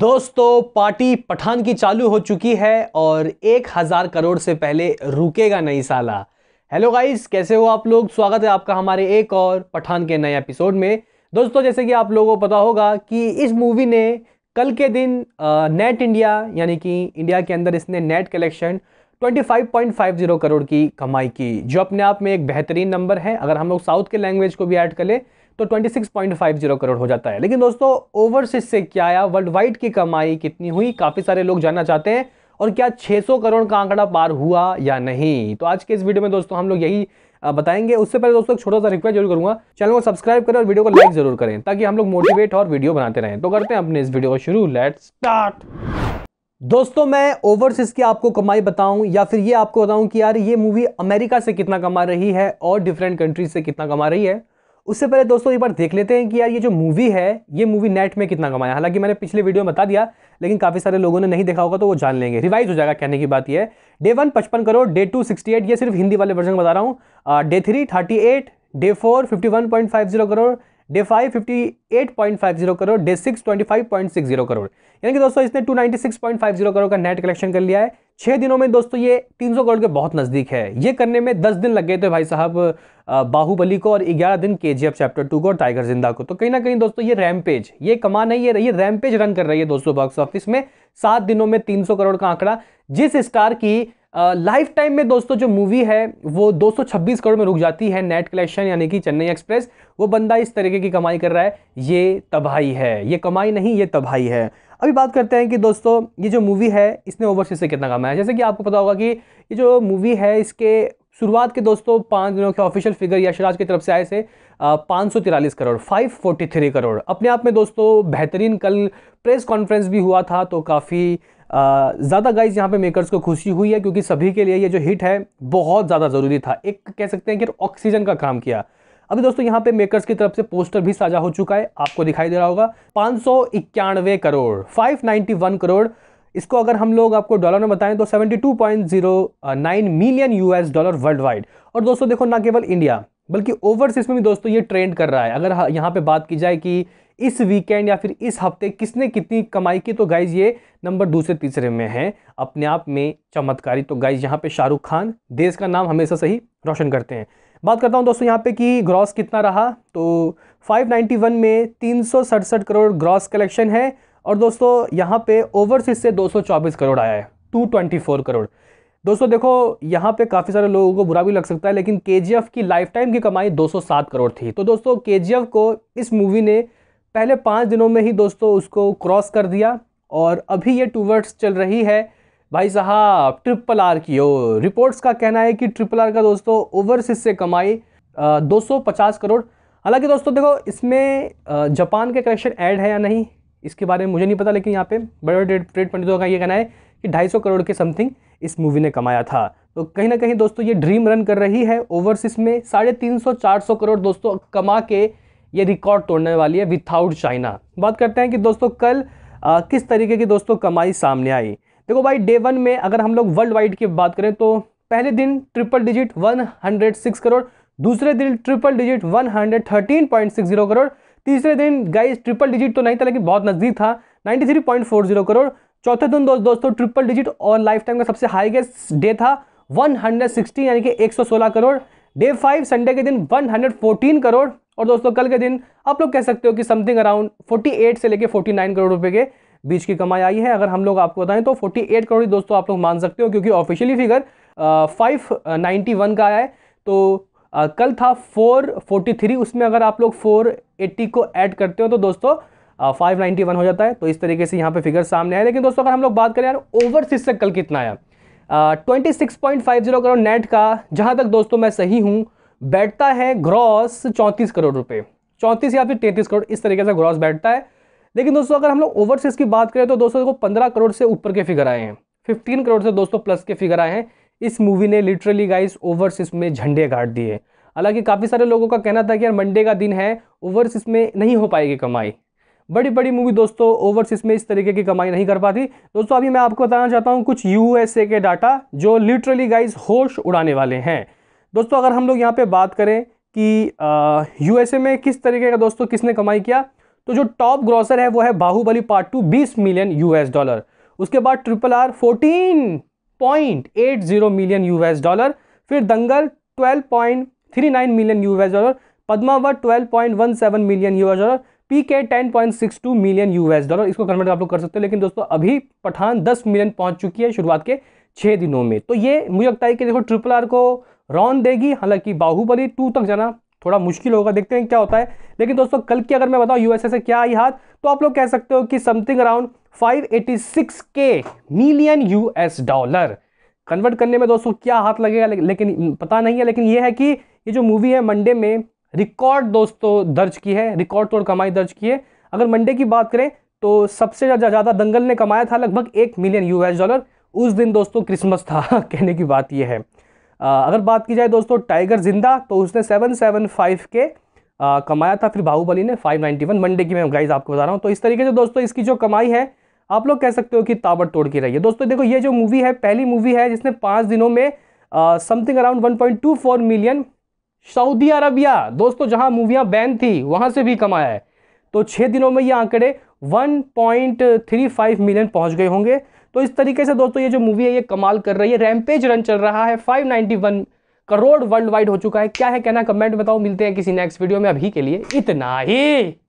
दोस्तों पार्टी पठान की चालू हो चुकी है और एक हज़ार करोड़ से पहले रुकेगा नई साला हेलो गाइस कैसे हो आप लोग स्वागत है आपका हमारे एक और पठान के नए एपिसोड में दोस्तों जैसे कि आप लोगों को पता होगा कि इस मूवी ने कल के दिन नेट इंडिया यानी कि इंडिया के अंदर इसने नेट कलेक्शन 25.50 करोड़ की कमाई की जो अपने आप में एक बेहतरीन नंबर है अगर हम लोग साउथ के लैंग्वेज को भी ऐड कर लें तो 26.50 करोड़ हो जाता है लेकिन दोस्तों ओवरसीज से क्या आया वर्ल्ड वाइड की कमाई कितनी हुई काफ़ी सारे लोग जानना चाहते हैं और क्या 600 करोड़ का आंकड़ा पार हुआ या नहीं तो आज के इस वीडियो में दोस्तों हम लोग यही बताएंगे उससे पहले दोस्तों एक छोटा सा रिक्वेस्ट जरूर करूंगा चैनल को सब्सक्राइब करें और वीडियो को लाइक जरूर करें ताकि हम लोग मोटिवेट और वीडियो बनाते रहें तो करते हैं अपने इस वीडियो को शुरू लेट स्टार्ट दोस्तों मैं ओवरसीज की आपको कमाई बताऊं या फिर ये आपको बताऊं कि यार ये मूवी अमेरिका से कितना कमा रही है और डिफरेंट कंट्रीज से कितना कमा रही है उससे पहले दोस्तों एक बार देख लेते हैं कि यार ये जो मूवी है ये मूवी नेट में कितना कमाया हालांकि मैंने पिछले वीडियो में बता दिया लेकिन काफ़ी सारे लोगों ने नहीं देखा होगा तो वो जान लेंगे रिवाइज हो जाएगा कहने की बात ये डे वन पचपन crore day two sixty eight ये सिर्फ हिंदी वाले वर्जन बता रहा हूँ day three thirty eight day four fifty one point five zero crore day five fifty eight point five zero crore day six twenty five point six zero crore यानी कि दोस्तों इसने two ninety six point five zero crore का net collection कर लिया है छः दिनों में दोस्तों ये 300 करोड़ के बहुत नज़दीक है ये करने में 10 दिन लग गए थे भाई साहब बाहुबली को और 11 दिन के चैप्टर टू को और टाइगर जिंदा को तो कहीं ना कहीं दोस्तों ये रैमपेज ये नहीं है ये ये रैमपेज रन कर रही है दोस्तों बॉक्स ऑफिस में सात दिनों में 300 करोड़ का आंकड़ा जिस स्टार की लाइफ टाइम में दोस्तों जो मूवी है वो 226 करोड़ में रुक जाती है नेट कलेक्शन यानी कि चेन्नई एक्सप्रेस वो बंदा इस तरीके की कमाई कर रहा है ये तबाही है ये कमाई नहीं ये तबाही है अभी बात करते हैं कि दोस्तों ये जो मूवी है इसने ओवरसीज से कितना कमाया जैसे कि आपको पता होगा कि ये जो मूवी है इसके शुरुआत के दोस्तों पाँच दिनों के ऑफिशियल फिगर यशराज की तरफ से आए से पाँच सौ तिरालीस crore five forty three crore अपने आप में दोस्तों बेहतरीन कल प्रेस कॉन्फ्रेंस भी हुआ था तो काफ़ी ज़्यादा गाइज यहाँ पे मेकर्स को खुशी हुई है क्योंकि सभी के लिए ये जो हिट है बहुत ज़्यादा ज़रूरी था एक कह सकते हैं कि ऑक्सीजन का काम किया अभी दोस्तों यहाँ पे मेकर्स की तरफ से पोस्टर भी साझा हो चुका है आपको दिखाई दे रहा होगा पाँच करोड़ फाइव करोड़ इसको अगर हम लोग आपको डॉलर में बताएं तो 72.09 million US dollar world wide और दोस्तों देखो ना केवल इंडिया बल्कि ओवरसीज में भी दोस्तों ये ट्रेंड कर रहा है अगर यहाँ पे बात की जाए कि इस वीकेंड या फिर इस हफ्ते किसने कितनी कमाई की तो गाइज ये नंबर दूसरे तीसरे में है अपने आप में चमत्कारी तो गाइज यहाँ पे शाहरुख खान देश का नाम हमेशा सही रोशन करते हैं बात करता हूँ दोस्तों यहाँ पे कि ग्रॉस कितना रहा तो 591 में तीन करोड़ ग्रॉस कलेक्शन है और दोस्तों यहाँ पे ओवरसीज से दो करोड़ आया है टू करोड़ दोस्तों देखो यहाँ पे काफ़ी सारे लोगों को बुरा भी लग सकता है लेकिन के की लाइफ टाइम की कमाई 207 करोड़ थी तो दोस्तों के को इस मूवी ने पहले पाँच दिनों में ही दोस्तों उसको क्रॉस कर दिया और अभी ये टूवर्ड्स चल रही है भाई साहब ट्रिपल आर की ओर रिपोर्ट्स का कहना है कि ट्रिपल आर का दोस्तों ओवरसीज से कमाई दो करोड़ हालांकि दोस्तों देखो इसमें जापान के करेक्शन ऐड है या नहीं इसके बारे में मुझे नहीं पता लेकिन यहाँ पे बड़े बड़े ट्रेड पंडितों का ये कहना है कि 250 करोड़ के समथिंग इस मूवी ने कमाया था तो कहीं ना कहीं दोस्तों ये ड्रीम रन कर रही है ओवरसीज में साढ़े तीन सौ चार सौ करोड़ दोस्तों कमा के ये रिकॉर्ड तोड़ने वाली है विथआउट चाइना बात करते हैं कि दोस्तों कल आ, किस तरीके की दोस्तों कमाई सामने आई देखो भाई डे वन में अगर हम लोग वर्ल्ड वाइड की बात करें तो पहले दिन ट्रिपल डिजिट 106 करोड़ दूसरे दिन ट्रिपल डिजिट 113.60 करोड़ तीसरे दिन गाइस ट्रिपल डिजिट तो नहीं था लेकिन बहुत नज़दीक था 93.40 करोड़ चौथे दिन दोस्त दोस्तों ट्रिपल डिजिट और लाइफ टाइम का सबसे हाईएस्ट डे था 160 यानी कि 116 करोड़ डे फाइव संडे के दिन 114 करोड़ और दोस्तों कल के दिन आप लोग कह सकते हो कि समथिंग अराउंड 48 से लेके 49 करोड़ रुपए के बीच की कमाई आई है अगर हम लोग आपको बताएं तो 48 करोड़ दोस्तों आप लोग मान सकते हो क्योंकि officially figure five ninety one का आया है तो आ, कल था फोर फोर्टी थ्री उसमें अगर आप लोग फोर एट्टी को ऐड करते हो तो दोस्तों फाइव नाइन्टी वन हो जाता है तो इस तरीके से यहाँ पर फिगर सामने आया लेकिन दोस्तों अगर हम लोग बात करें यार ओवरसीज से कल कितना आया twenty six point five zero crore net का जहाँ तक दोस्तों मैं सही हूँ बैठता है ग्रॉस चौंतीस करोड़ रुपए चौंतीस या फिर तैंतीस करोड़ इस तरीके से ग्रॉस बैठता है लेकिन दोस्तों अगर हम लोग ओवरसीज की बात करें तो दोस्तों देखो पंद्रह करोड़ से ऊपर के फिगर आए हैं फिफ्टीन करोड़ से दोस्तों प्लस के फिगर आए हैं इस मूवी ने लिटरली गाइस ओवरसीज में झंडे गाड़ दिए हालांकि काफ़ी सारे लोगों का कहना था कि यार मंडे का दिन है ओवरसीज में नहीं हो पाएगी कमाई बड़ी बड़ी मूवी दोस्तों ओवरसीज में इस तरीके की कमाई नहीं कर पाती दोस्तों अभी मैं आपको बताना चाहता हूँ कुछ यूएसए के डाटा जो लिटरली गाइज होश उड़ाने वाले हैं दोस्तों अगर हम लोग यहाँ पे बात करें कि यूएसए में किस तरीके का दोस्तों किसने कमाई किया तो जो टॉप ग्रॉसर है वो है बाहुबली पार्ट टू बीस मिलियन यूएस डॉलर उसके बाद triple R fourteen point eight zero million US dollar फिर Dangal twelve point three nine million US dollar Padmaavat twelve point one seven million US dollar P K ten point six two million US dollar इसको convert आप लोग कर सकते हो लेकिन दोस्तों अभी पठान दस मिलियन पहुंच चुकी है शुरुआत के छः दिनों में तो ये मुझे लगता है कि देखो ट्रिपल आर को रॉन देगी हालांकि बाहुबली टू तक जाना थोड़ा मुश्किल होगा देखते हैं क्या होता है लेकिन दोस्तों कल की अगर मैं बताऊं यूएसए से क्या आई हाथ तो आप लोग कह सकते हो कि समथिंग अराउंड 586 के मिलियन यूएस डॉलर कन्वर्ट करने में दोस्तों क्या हाथ लगेगा ले, लेकिन पता नहीं है लेकिन ये है कि ये जो मूवी है मंडे में रिकॉर्ड दोस्तों दर्ज की है रिकॉर्ड तोड़ कमाई दर्ज की है अगर मंडे की बात करें तो सबसे ज़्यादा दंगल ने कमाया था लगभग एक मिलियन एस डॉलर उस दिन दोस्तों क्रिसमस था कहने की बात यह है अगर बात की जाए दोस्तों टाइगर जिंदा तो उसने सेवन सेवन फाइव के आ, कमाया था फिर बाहुबली ने फाइव नाइन्टी वन मंडे की मैं गाइज आपको बता रहा हूँ तो इस तरीके से दोस्तों इसकी जो कमाई है आप लोग कह सकते हो कि तोड़ की रही है दोस्तों देखो ये जो मूवी है पहली मूवी है जिसने पाँच दिनों में something around one point two four million Saudi Arabia दोस्तों जहाँ मूवियाँ बैन थी वहाँ से भी कमाया है तो छः दिनों में ये आंकड़े 1.35 मिलियन पहुंच गए होंगे तो इस तरीके से दोस्तों ये जो मूवी है ये कमाल कर रही है रैमपेज रन चल रहा है 591 करोड़ वर्ल्ड वाइड हो चुका है क्या है कहना कमेंट बताओ मिलते हैं किसी नेक्स्ट वीडियो में अभी के लिए इतना ही